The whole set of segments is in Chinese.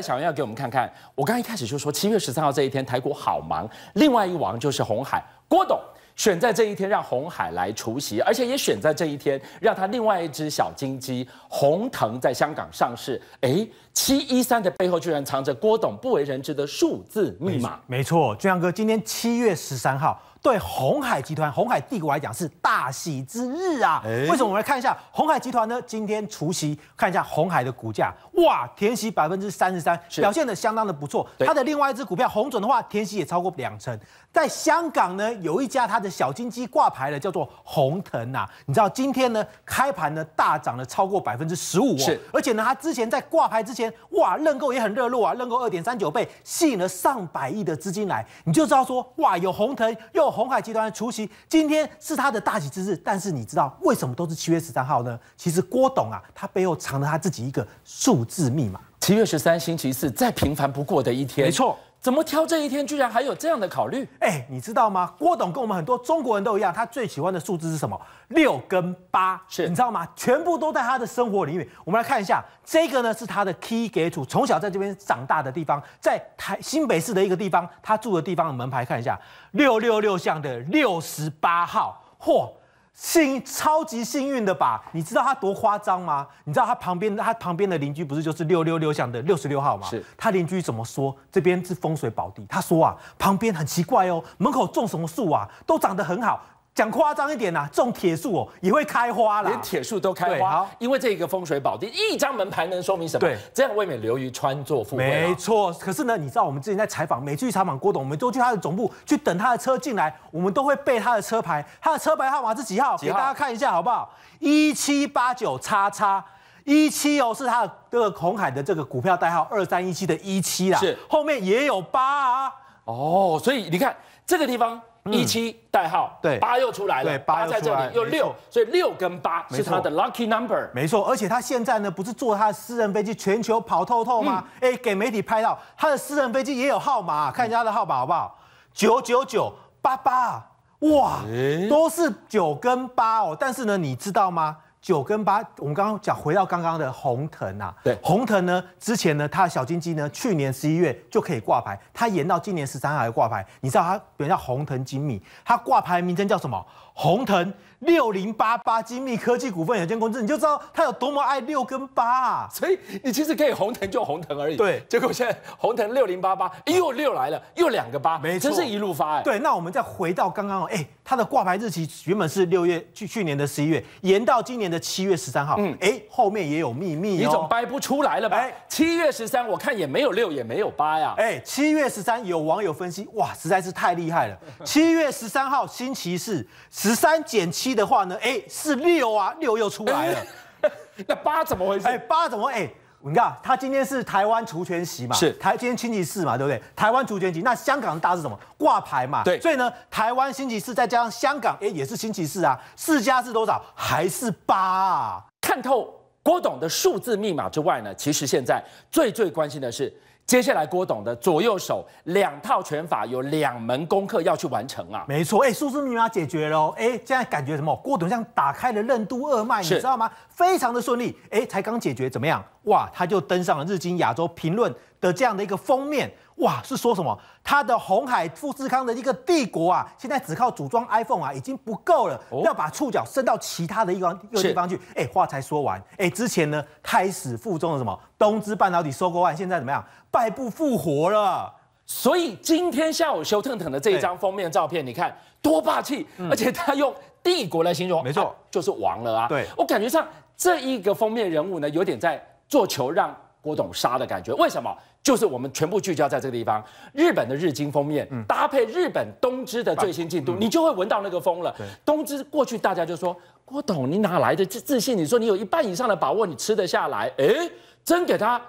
小杨要给我们看看，我刚一开始就说七月十三号这一天，台股好忙。另外一王就是红海，郭董选在这一天让红海来除夕，而且也选在这一天让他另外一只小金鸡红腾在香港上市。哎，七一三的背后居然藏着郭董不为人知的数字密码。没错，俊阳哥，今天七月十三号对红海集团、红海帝国来讲是大喜之日啊！为什么？我们来看一下红海集团呢？今天除夕看一下红海的股价。哇，填息百分之三十三，表现的相当的不错。它的另外一只股票红准的话，填息也超过两成。在香港呢，有一家它的小金鸡挂牌了，叫做红腾啊。你知道今天呢开盘呢大涨了超过百分之十五，是。而且呢，它之前在挂牌之前，哇，认购也很热络啊，认购二点三九倍，吸引了上百亿的资金来。你就知道说，哇，有红又有红海集团的出席，今天是它的大喜之日。但是你知道为什么都是七月十三号呢？其实郭董啊，他背后藏着他自己一个数。字密码。七月十三星期四，再平凡不过的一天。没错，怎么挑这一天，居然还有这样的考虑？哎，你知道吗？郭董跟我们很多中国人都一样，他最喜欢的数字是什么？六跟八。是，你知道吗？全部都在他的生活里面。我们来看一下，这个呢是他的 key gate，从小在这边长大的地方，在台新北市的一个地方，他住的地方的门牌看一下，六六六巷的六十八号。嚯！幸超级幸运的吧？你知道他多夸张吗？你知道他旁边他旁边的邻居不是就是六六六巷的六十六号吗？是，他邻居怎么说？这边是风水宝地。他说啊，旁边很奇怪哦，门口种什么树啊，都长得很好。讲夸张一点呐，种铁树也会开花啦，连铁树都开花，因为这一个风水宝地，一张门牌能说明什么？对，这样未免流于穿作富贵。没错，可是呢，你知道我们之前在采访，每次去采访郭董，我们都去他的总部去等他的车进来，我们都会背他的车牌，他的车牌号码是几号？几号？给大家看一下好不好？一七八九叉叉一七哦，是他的这个红海的这个股票代号二三一七的一七啦，是后面也有八啊，哦，所以你看这个地方。一七代号对八又出来了，八在这里又六，所以六跟八是他的 lucky number。没错，而且他现在呢，不是坐他的私人飞机全球跑透透吗？哎，给媒体拍到他的私人飞机也有号码，看一下他的号码好不好？九九九八八，哇，都是九跟八哦。但是呢，你知道吗？九跟八，我们刚刚讲回到刚刚的红藤呐，对，红藤呢，之前呢，它小金鸡呢，去年十一月就可以挂牌，它延到今年十三号还挂牌。你知道它，比如叫红藤精密，它挂牌名称叫什么？红腾六零八八精密科技股份有限公司，你就知道他有多么爱六跟八，啊！所以你其实可以红腾就红腾而已。对，结果现在红腾六零八八又六来了，又两个八，没错，真是一路发。哎，对，那我们再回到刚刚，哎，它的挂牌日期原本是六月去去年的十一月，延到今年的七月十三号。嗯，哎，后面也有秘密，你总掰不出来了吧？哎，七月十三我看也没有六也没有八呀。哎，七月十三有网友分析，哇，实在是太厉害了，七月十三号星期四。十三减七的话呢，哎，是六啊，六又出来了。那八怎么回事？哎，八怎么？哎，你看，他今天是台湾除权息嘛，是台今天星期四嘛，对不对？台湾除权息，那香港大是什么？挂牌嘛。对，所以呢，台湾星期四再加上香港，哎，也是星期四啊，四加是多少？还是八啊？看透郭董的数字密码之外呢，其实现在最最关心的是。接下来郭董的左右手两套拳法有两门功课要去完成啊，没错，哎，数字密码解决了，哎，现在感觉什么？郭董像打开了任督二脉，你知道吗？非常的顺利，哎，才刚解决，怎么样？哇，他就登上了《日经亚洲评论》的这样的一个封面。哇，是说什么？他的红海富士康的一个帝国啊，现在只靠组装 iPhone 啊，已经不够了，要把触角伸到其他的一个地方去。哎，话才说完，哎，之前呢开始负重的什么东芝半导体收购案，现在怎么样？败不复活了。所以今天下午修腾腾的这一张封面照片，你看多霸气！而且他用帝国来形容，没错，就是王了啊。对我感觉上这一个封面人物呢，有点在。做球让郭董杀的感觉，为什么？就是我们全部聚焦在这个地方，日本的日经封面搭配日本东芝的最新进度，你就会闻到那个风了。东芝过去大家就说郭董，你哪来的自自信？你说你有一半以上的把握，你吃得下来？哎，真给他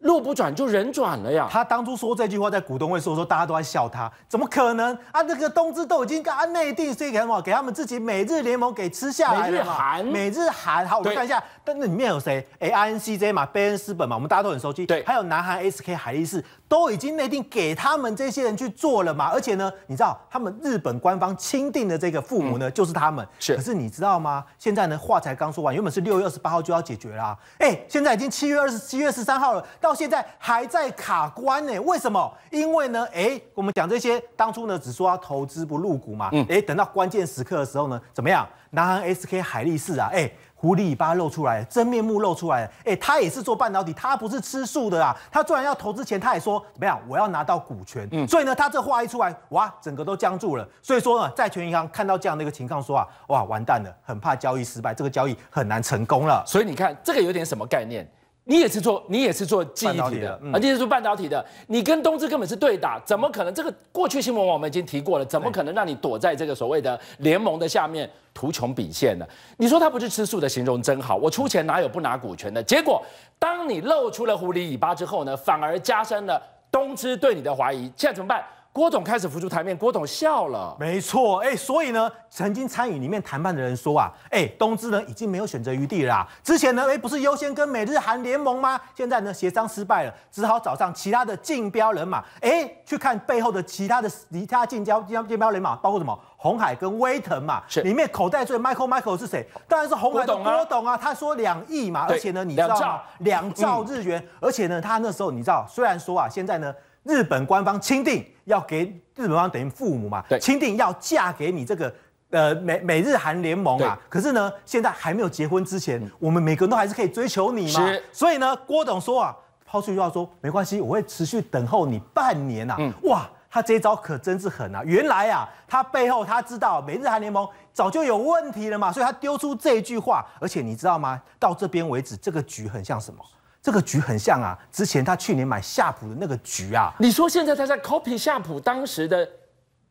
路不转就人转了呀！他当初说这句话在股东会说，说大家都在笑他，怎么可能？啊，那个东芝都已经啊内定，所以给他们给他们自己美日联盟给吃下来，美日韩，美日韩，好，我看一下。但那里面有谁？a i n c j 嘛，贝恩斯本嘛，我们大家都很熟悉。对。还有南韩 SK 海力士都已经内定给他们这些人去做了嘛。而且呢，你知道他们日本官方钦定的这个父母呢，就是他们。是。可是你知道吗？现在呢，话才刚说完，原本是六月二十八号就要解决了。哎，现在已经七月二十七月十三号了，到现在还在卡关呢。为什么？因为呢，哎，我们讲这些，当初呢只说要投资不入股嘛。嗯。哎，等到关键时刻的时候呢，怎么样？南韩 SK 海力士啊，哎。狐狸尾巴露出来，真面目露出来了。哎，他也是做半导体，他不是吃素的啊。他做完要投资前，他也说怎么样，我要拿到股权。嗯，所以呢，他这话一出来，哇，整个都僵住了。所以说呢，债权银行看到这样的一个情况，说啊，哇，完蛋了，很怕交易失败，这个交易很难成功了。所以你看，这个有点什么概念？你也是做，你也是做记忆体的啊，也是做半导体的。你跟东芝根本是对打，怎么可能？这个过去新闻我们已经提过了，怎么可能让你躲在这个所谓的联盟的下面图穷匕现呢？你说他不是吃素的形容真好，我出钱哪有不拿股权的？结果当你露出了狐狸尾巴之后呢，反而加深了东芝对你的怀疑。现在怎么办？郭总开始浮出台面，郭总笑了，没错，哎，所以呢，曾经参与里面谈判的人说啊，哎，东芝呢已经没有选择余地了。之前呢，哎，不是优先跟美日韩联盟吗？现在呢，协商失败了，只好找上其他的竞标人马，哎，去看背后的其他的其他竞标竞标人马，包括什么红海跟威腾嘛，里面口袋最 Michael Michael 是谁？当然是红海的郭董啊。郭董啊，他说两亿嘛，而且呢，你知道两兆日元，而且呢，他那时候你知道，虽然说啊，现在呢。日本官方钦定要给日本方等于父母嘛，钦定要嫁给你这个呃美美日韩联盟啊。可是呢，现在还没有结婚之前，我们每个人都还是可以追求你嘛。所以呢，郭董说啊，抛出一句话说，没关系，我会持续等候你半年呐。哇，他这一招可真是狠啊！原来啊，他背后他知道美日韩联盟早就有问题了嘛，所以他丢出这句话。而且你知道吗？到这边为止，这个局很像什么？这个局很像啊，之前他去年买夏普的那个局啊，你说现在他在 copy 夏普当时的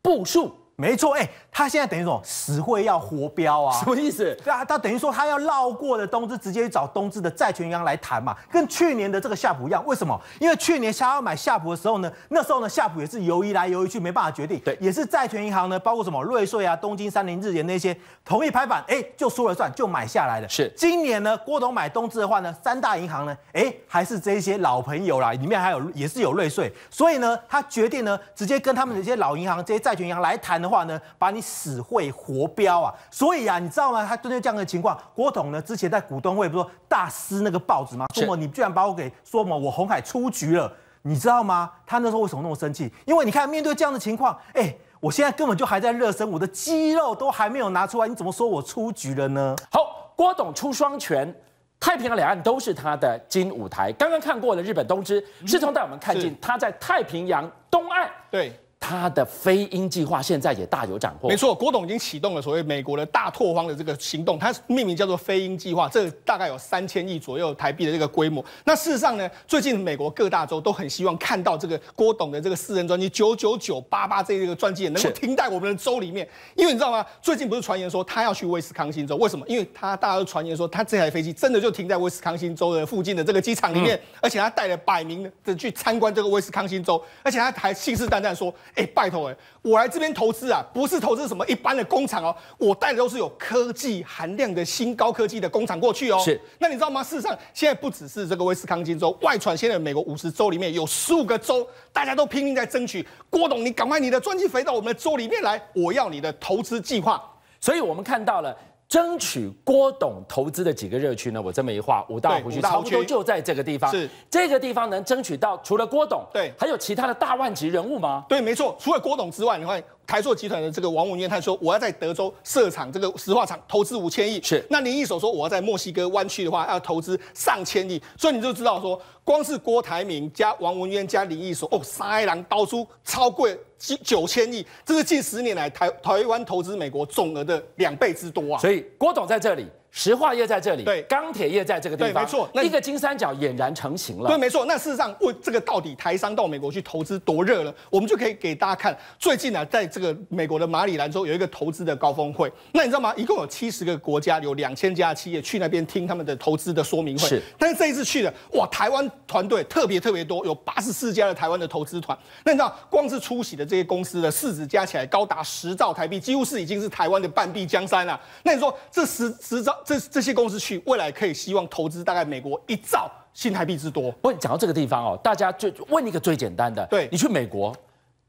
步数？没错，哎，他现在等于说实惠要活标啊，什么意思？对啊，他等于说他要绕过了东芝，直接去找东芝的债权银行来谈嘛，跟去年的这个夏普一样。为什么？因为去年他要买夏普的时候呢，那时候呢夏普也是犹豫来犹豫去，没办法决定。对，也是债权银行呢，包括什么瑞穗啊、东京三菱日元那些，同意拍板，哎，就说了算，就买下来了。是。今年呢，郭董买东芝的话呢，三大银行呢，哎，还是这些老朋友啦，里面还有也是有瑞穗，所以呢，他决定呢，直接跟他们的一些老银行、这些债权银行来谈。的话呢，把你死会活标啊！所以啊，你知道吗？他针对这样的情况，郭董呢之前在股东会不是说大撕那个报纸吗？说么你居然把我给说么我红海出局了，你知道吗？他那时候为什么那么生气？因为你看，面对这样的情况，哎，我现在根本就还在热身，我的肌肉都还没有拿出来，你怎么说我出局了呢？好，郭董出双拳，太平洋两岸都是他的金舞台。刚刚看过了日本东芝，师彤带我们看见他在太平洋东岸。对。他的飞鹰计划现在也大有斩获。没错，郭董已经启动了所谓美国的大拓荒的这个行动，它命名叫做飞鹰计划，这大概有三千亿左右台币的这个规模。那事实上呢，最近美国各大州都很希望看到这个郭董的这个私人专机九九九八八这个专机能够停在我们的州里面，因为你知道吗？最近不是传言说他要去威斯康星州？为什么？因为他大家都传言说他这台飞机真的就停在威斯康星州的附近的这个机场里面，而且他带了百名的去参观这个威斯康星州，而且他还信誓旦旦说。哎，拜托哎，我来这边投资啊，不是投资什么一般的工厂哦，我带的都是有科技含量的新高科技的工厂过去哦。是，那你知道吗？事实上，现在不只是这个威斯康星州，外传现在美国五十州里面有十五个州，大家都拼命在争取。郭董，你赶快你的专辑飞到我们的州里面来，我要你的投资计划。所以我们看到了。争取郭董投资的几个热区呢？我这么一画，五大湖区、大澳洲就在这个地方。是这个地方能争取到除了郭董，对，还有其他的大万级人物吗？对，没错，除了郭董之外，你看台塑集团的这个王文渊，他说我要在德州设厂，这个石化厂投资五千亿。是，那你一手说我要在墨西哥湾区的话，要投资上千亿，所以你就知道说。光是郭台铭加王文渊加林毅守，哦，三郎刀出超过九九千亿，这是近十年来台台湾投资美国总额的两倍之多啊！所以郭董在这里，石化业在这里，对，钢铁业在这个地方，对，没错，一个金三角俨然成型了。对，没错，那事实上，为这个到底台商到美国去投资多热了，我们就可以给大家看，最近呢，在这个美国的马里兰州有一个投资的高峰会，那你知道吗？一共有七十个国家，有两千家企业去那边听他们的投资的说明会，是，但是这一次去的，哇，台湾。团队特别特别多，有八十四家的台湾的投资团。那你知道，光是出席的这些公司的市值加起来高达十兆台币，几乎是已经是台湾的半壁江山了。那你说这十十兆，这这些公司去未来可以希望投资大概美国一兆新台币之多？不，讲到这个地方哦，大家就问一个最简单的，对你去美国，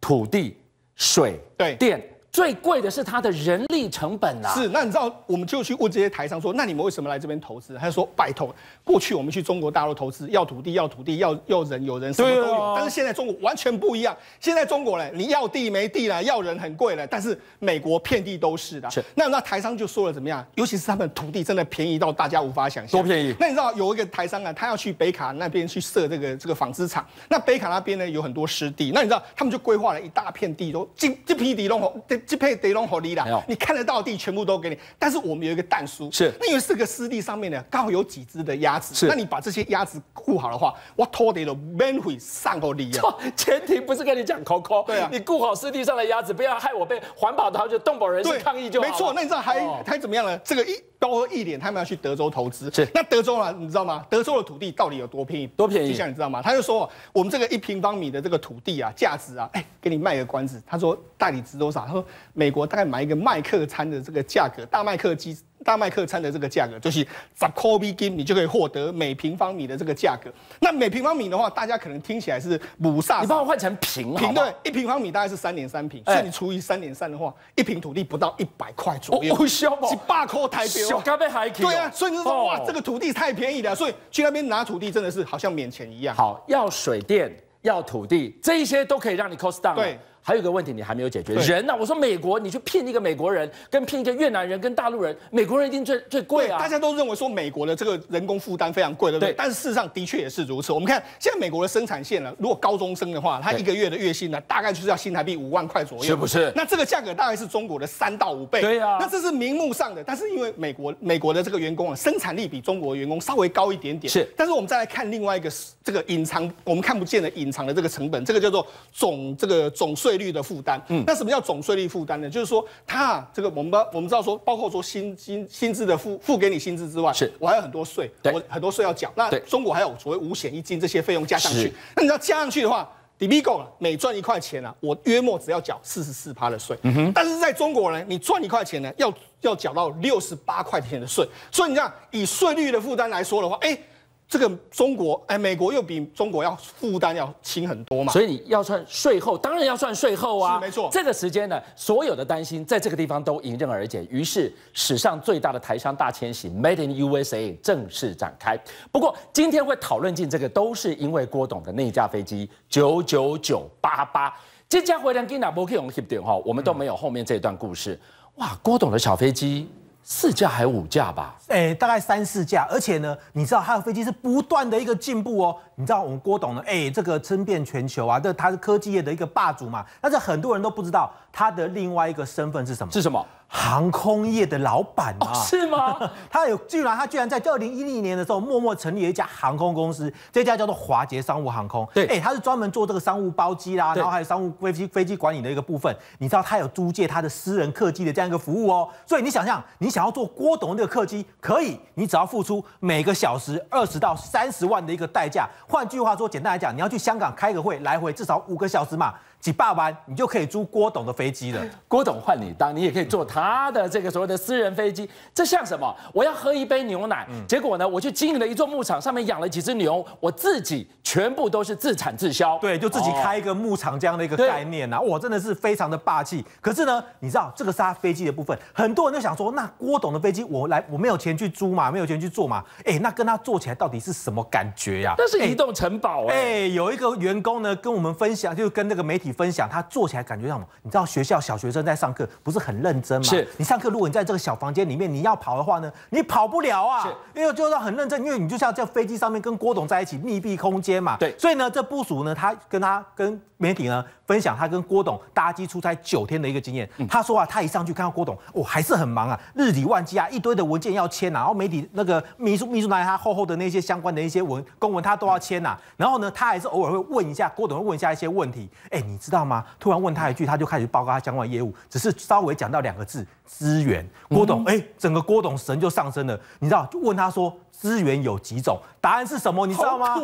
土地、水电。最贵的是它的人力成本啊！是，那你知道，我们就去问这些台商说：“那你们为什么来这边投资？”他说：“拜托，过去我们去中国大陆投资，要土地，要土地，要要人，有人，什么都有。但是现在中国完全不一样，现在中国呢，你要地没地了，要人很贵了。但是美国遍地都是的。那那台商就说了怎么样？尤其是他们土地真的便宜到大家无法想象，多便宜！那你知道有一个台商啊，他要去北卡那边去设这个这个纺织厂。那北卡那边呢有很多湿地。那你知道他们就规划了一大片地，都这这批地都。就配得拢合理啦，你看得到的地全部都给你，但是我们有一个蛋叔，是因为这个湿地上面呢刚好有几只的鸭子，那你把这些鸭子顾好的话，我拖得了免费上合理啊！前提不是跟你讲对啊，你顾好湿地上的鸭子，不要害我被环保团就动保人士抗议就没错。那你知道还还怎么样呢？这个一。高一点，他们要去德州投资。是，那德州啊，你知道吗？德州的土地到底有多便宜？多便宜？就像你知道吗？他就说，我们这个一平方米的这个土地啊，价值啊，哎，给你卖个关子。他说，代理值多少？他说，美国大概买一个麦客餐的这个价格，大麦客机。大麦克餐的这个价格就是十块美金，你就可以获得每平方米的这个价格。那每平方米的话，大家可能听起来是亩萨，你帮我换成平，平对，一平方米大概是三点三平，所以你除以三点三的话，一平土地不到一百块左右。几百块台币。小杯还可以。对啊，所以你说哇，这个土地太便宜了，所以去那边拿土地真的是好像免钱一样。好，要水电，要土地，这一些都可以让你 cost down。对。还有一个问题你还没有解决人呢。我说美国，你去骗一个美国人，跟骗一个越南人，跟大陆人，美国人一定最最贵啊。大家都认为说美国的这个人工负担非常贵，对不对？但是事实上的确也是如此。我们看现在美国的生产线呢，如果高中生的话，他一个月的月薪呢，大概就是要新台币五万块左右。是不是。那这个价格大概是中国的三到五倍。对啊。那这是明目上的，但是因为美国美国的这个员工啊，生产力比中国员工稍微高一点点。是。但是我们再来看另外一个这个隐藏我们看不见的隐藏的这个成本，这个叫做总这个总税。率的负担，嗯，那什么叫总税率负担呢？就是说，他这个我们我们知道说，包括说薪薪薪资的付付给你薪资之外，是我还有很多税，我很多税要缴。那中国还有所谓五险一金这些费用加上去。那你要加上去的话 d i b i g o 啊，每赚一块钱啊，我约莫只要缴四十四趴的税。嗯哼。但是在中国呢，你赚一块钱呢，要要缴到六十八块钱的税。所以你像以税率的负担来说的话，哎。这个中国哎，美国又比中国要负担要轻很多嘛，所以你要算税后，当然要算税后啊。是没错，这个时间呢，所有的担心在这个地方都迎刃而解，于是史上最大的台商大迁徙，Made in USA 正式展开。不过今天会讨论进这个，都是因为郭董的那架飞机九九九八八，这家回来跟那波克用 keep 点哈，我们都没有后面这段故事。哇，郭董的小飞机。四架还五架吧？哎，大概三四架，而且呢，你知道它的飞机是不断的一个进步哦。你知道我们郭董呢？哎，这个称遍全球啊，这他是科技业的一个霸主嘛。但是很多人都不知道他的另外一个身份是什么？是什么？航空业的老板啊？是吗？他有，居然他居然在二零一零年的时候默默成立了一家航空公司，这家叫做华捷商务航空。对，哎，他是专门做这个商务包机啦，然后还有商务飞机飞机管理的一个部分。你知道他有租借他的私人客机的这样一个服务哦。所以你想象，你想要坐郭董的个客机，可以，你只要付出每个小时二十到三十万的一个代价。换句话说，简单来讲，你要去香港开个会，来回至少五个小时嘛。几百万，你就可以租郭董的飞机了。郭董换你当，你也可以坐他的这个所谓的私人飞机。这像什么？我要喝一杯牛奶，结果呢，我去经营了一座牧场，上面养了几只牛，我自己全部都是自产自销。对，就自己开一个牧场这样的一个概念呐，哇，真的是非常的霸气。可是呢，你知道这个是他飞机的部分，很多人都想说，那郭董的飞机我来我没有钱去租嘛，没有钱去坐嘛？哎，那跟他坐起来到底是什么感觉呀？那是移动城堡哎。有一个员工呢跟我们分享，就跟那个媒体。你分享他做起来感觉像什么？你知道学校小学生在上课不是很认真吗？是你上课如果你在这个小房间里面你要跑的话呢，你跑不了啊！是，因为就是很认真，因为你就像在飞机上面跟郭董在一起密闭空间嘛。对。所以呢，这部署呢，他跟他跟媒体呢分享他跟郭董搭机出差九天的一个经验。他说啊，他一上去看到郭董，哦，还是很忙啊，日理万机啊，一堆的文件要签啊。然后媒体那个秘书秘书拿来他厚厚的那些相关的一些文公文他都要签呐。然后呢，他还是偶尔会问一下郭董，会问一下一些问题。哎，你。你知道吗？突然问他一句，他就开始报告他相关业务。只是稍微讲到两个字“资源”，郭董，哎，整个郭董神就上升了。你知道？就问他说：“资源有几种？”答案是什么？你知道吗？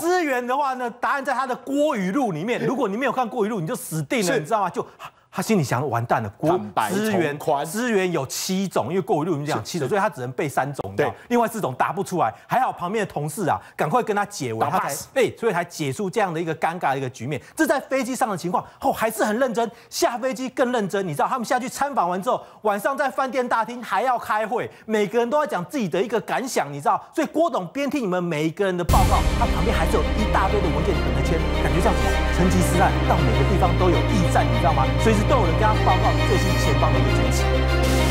资源的话呢，答案在他的《郭语录》里面。如果你没有看《郭语录》，你就死定了，你知道吗？就。他心里想：完蛋了！郭资源，资源有七种，因为过五六年讲七种，所以他只能背三种。对，另外四种答不出来。还好旁边的同事啊，赶快跟他解围。他背，所以才解除这样的一个尴尬的一个局面。这在飞机上的情况后还是很认真，下飞机更认真。你知道他们下去参访完之后，晚上在饭店大厅还要开会，每个人都要讲自己的一个感想。你知道，所以郭董边听你们每一个人的报告，他旁边还是有一大堆的文件等着签，感觉像什么成吉思汗到每个地方都有驿站，你知道吗？所以。逗人家八卦，最新鲜、最棒的一组。